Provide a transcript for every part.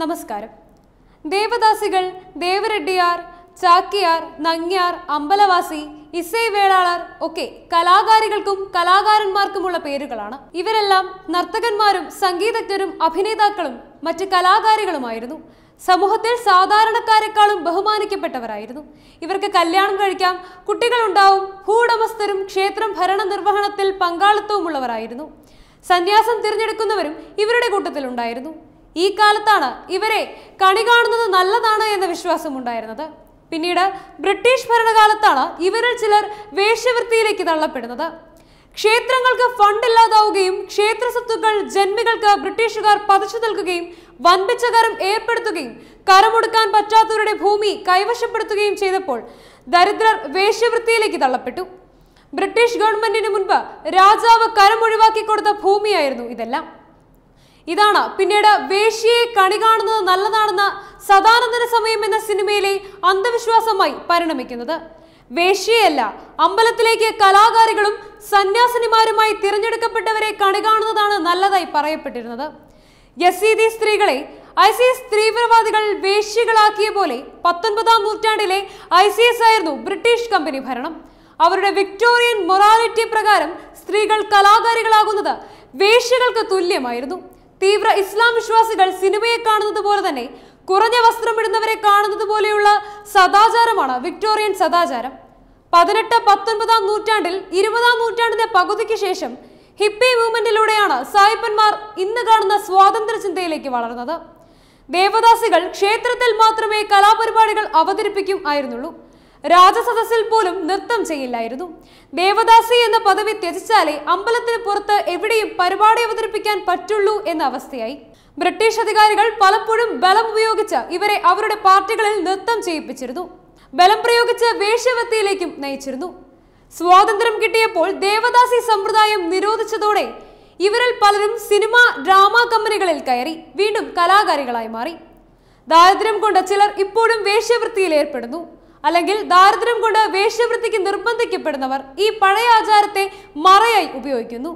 നമസ്കാരം ദേവദാസികൾ ദേവരെഡ്ഡിയാർ ചാക്കിയാർ നങ്ങ്യാർ അമ്പലവാസി ഇസൈ വേളാളർ ഒക്കെ കലാകാരികൾക്കും കലാകാരന്മാർക്കുമുള്ള പേരുകളാണ് ഇവരെല്ലാം നർത്തകന്മാരും സംഗീതജ്ഞരും അഭിനേതാക്കളും മറ്റ് കലാകാരികളുമായിരുന്നു സമൂഹത്തിൽ സാധാരണക്കാരെക്കാളും ബഹുമാനിക്കപ്പെട്ടവരായിരുന്നു ഇവർക്ക് കല്യാണം കഴിക്കാം കുട്ടികളുണ്ടാവും ഭൂടമസ്ഥരും ക്ഷേത്രം ഭരണ നിർവഹണത്തിൽ പങ്കാളിത്തവുമുള്ളവരായിരുന്നു സന്യാസം തിരഞ്ഞെടുക്കുന്നവരും ഇവരുടെ കൂട്ടത്തിലുണ്ടായിരുന്നു ഈ കാലത്താണ് ഇവരെ കണി കാണുന്നത് നല്ലതാണ് എന്ന വിശ്വാസം ഉണ്ടായിരുന്നത് പിന്നീട് ബ്രിട്ടീഷ് ഭരണകാലത്താണ് ഇവരിൽ ചിലർ വേഷവൃത്തിയിലേക്ക് തള്ളപ്പെടുന്നത് ക്ഷേത്രങ്ങൾക്ക് ഫണ്ട് ഇല്ലാതാവുകയും ക്ഷേത്ര സ്വത്തുക്കൾ ജന്മികൾക്ക് ബ്രിട്ടീഷുകാർ പതിച്ചു നൽകുകയും വൻപിച്ച കരം ഏർപ്പെടുത്തുകയും കരമൊടുക്കാൻ പറ്റാത്തവരുടെ ഭൂമി കൈവശപ്പെടുത്തുകയും ചെയ്തപ്പോൾ ദരിദ്രർ വേഷവൃത്തിയിലേക്ക് തള്ളപ്പെട്ടു ബ്രിട്ടീഷ് ഗവൺമെന്റിന് മുൻപ് രാജാവ് കരമൊഴിവാക്കി കൊടുത്ത ഭൂമിയായിരുന്നു ഇതെല്ലാം ഇതാണ് പിന്നീട് വേഷ്യയെ കണി കാണുന്നത് നല്ലതാണെന്ന സദാനന്ദന സമയം എന്ന സിനിമയിലെ അന്ധവിശ്വാസമായി പരിണമിക്കുന്നത് വേഷ്യയല്ല അമ്പലത്തിലേക്ക് കലാകാരികളും സന്യാസിനിമാരുമായി തിരഞ്ഞെടുക്കപ്പെട്ടവരെ കണി കാണുന്നതാണ് നല്ലതായി പറയപ്പെട്ടിരുന്നത് യസീദി സ്ത്രീകളെ ഐസിസ് തീവ്രവാദികൾ വേശ്യകളാക്കിയ പോലെ പത്തൊൻപതാം നൂറ്റാണ്ടിലെ ഐസിഎസ് ആയിരുന്നു ബ്രിട്ടീഷ് കമ്പനി ഭരണം അവരുടെ വിക്ടോറിയൻ മൊറാലിറ്റി പ്രകാരം സ്ത്രീകൾ കലാകാരികളാകുന്നത് വേശ്യകൾക്ക് തുല്യമായിരുന്നു തീവ്ര ഇസ്ലാം വിശ്വാസികൾ സിനിമയെ കാണുന്നത് പോലെ തന്നെ കുറഞ്ഞ വസ്ത്രമിടുന്നവരെ കാണുന്നത് പോലെയുള്ള സദാചാരമാണ് വിക്ടോറിയൻ സദാചാരം പതിനെട്ട് പത്തൊൻപതാം നൂറ്റാണ്ടിൽ ഇരുപതാം നൂറ്റാണ്ടിന്റെ പകുതിക്ക് ശേഷം ഹിപ്പി മൂവ്മെന്റിലൂടെയാണ് സായിപ്പന്മാർ ഇന്ന് കാണുന്ന സ്വാതന്ത്ര്യ ചിന്തയിലേക്ക് വളർന്നത് ദേവദാസികൾ ക്ഷേത്രത്തിൽ മാത്രമേ കലാപരിപാടികൾ അവതരിപ്പിക്കും ആയിരുന്നുള്ളൂ രാജസദസ്സിൽ പോലും നൃത്തം ചെയ്യില്ലായിരുന്നു ദേവദാസി എന്ന പദവി ത്യജിച്ചാലേ അമ്പലത്തിന് പുറത്ത് എവിടെയും പരിപാടി അവതരിപ്പിക്കാൻ പറ്റുള്ളൂ എന്ന അവസ്ഥയായി ബ്രിട്ടീഷ് അധികാരികൾ പലപ്പോഴും ബലം ഉപയോഗിച്ച് ഇവരെ അവരുടെ പാർട്ടികളിൽ നൃത്തം ചെയ്യിപ്പിച്ചിരുന്നു ബലം പ്രയോഗിച്ച് വേഷവത്തിയിലേക്കും നയിച്ചിരുന്നു സ്വാതന്ത്ര്യം കിട്ടിയപ്പോൾ ദേവദാസി സമ്പ്രദായം നിരോധിച്ചതോടെ ഇവരിൽ പലരും സിനിമ ഡ്രാമ കമ്പനികളിൽ കയറി വീണ്ടും കലാകാരികളായി മാറി ദാരിദ്ര്യം കൊണ്ട് ചിലർ ഇപ്പോഴും വേശ്യവൃത്തിയിൽ ഏർപ്പെടുന്നു അല്ലെങ്കിൽ ദാരിദ്ര്യം കൊണ്ട് വേഷ്യവൃത്തിക്ക് നിർബന്ധിക്കപ്പെടുന്നവർ ഈ പഴയ ആചാരത്തെ മറയായി ഉപയോഗിക്കുന്നു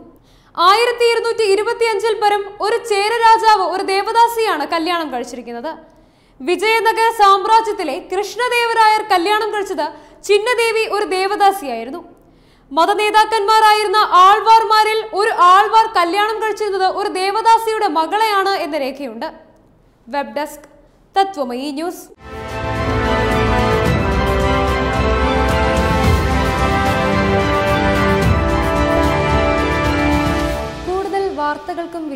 ആയിരത്തി ഇരുന്നൂറ്റി അഞ്ചിൽ പരം ഒരു ചേര രാജാവ് ഒരു ദേവദാസിയാണ് കല്യാണം കഴിച്ചിരിക്കുന്നത് വിജയനഗര സാമ്രാജ്യത്തിലെ കൃഷ്ണദേവരായർ കല്യാണം കഴിച്ചത് ചിന്നദേവി ഒരു ദേവദാസിയായിരുന്നു മതനേതാക്കന്മാരായിരുന്ന ആൾവാർമാരിൽ ഒരു ആൾവാർ കല്യാണം കഴിച്ചിരുന്നത് ഒരു ദേവദാസിയുടെ മകളെയാണ് എന്ന രേഖയുണ്ട് വെബ് ഡെസ്ക് തത്വമയി ന്യൂസ്